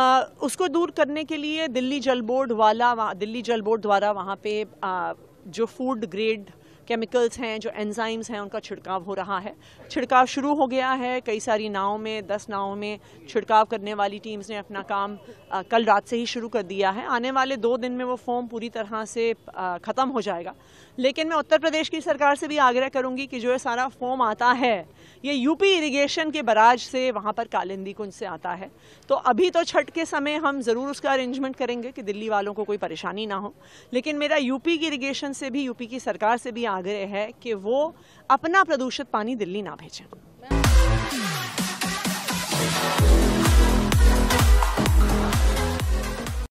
आ, उसको दूर करने के लिए दिल्ली जल बोर्ड वाला दिल्ली जल बोर्ड द्वारा वहाँ पे आ, जो फूड ग्रेड केमिकल्स हैं जो एंजाइम्स हैं उनका छिड़काव हो रहा है छिड़काव शुरू हो गया है कई सारी नावों में दस नावों में छिड़काव करने वाली टीम्स ने अपना काम आ, कल रात से ही शुरू कर दिया है आने वाले दो दिन में वो फॉर्म पूरी तरह से ख़त्म हो जाएगा लेकिन मैं उत्तर प्रदेश की सरकार से भी आग्रह करूंगी कि जो ये सारा फॉर्म आता है ये यूपी इरीगेशन के बराज से वहाँ पर कालिंदी कुंज से आता है तो अभी तो छठ के समय हम ज़रूर उसका अरेंजमेंट करेंगे कि दिल्ली वालों को कोई परेशानी ना हो लेकिन मेरा यूपी की इरीगेशन से भी यूपी की सरकार से भी आग्रह है कि वो अपना प्रदूषित पानी दिल्ली ना भेजें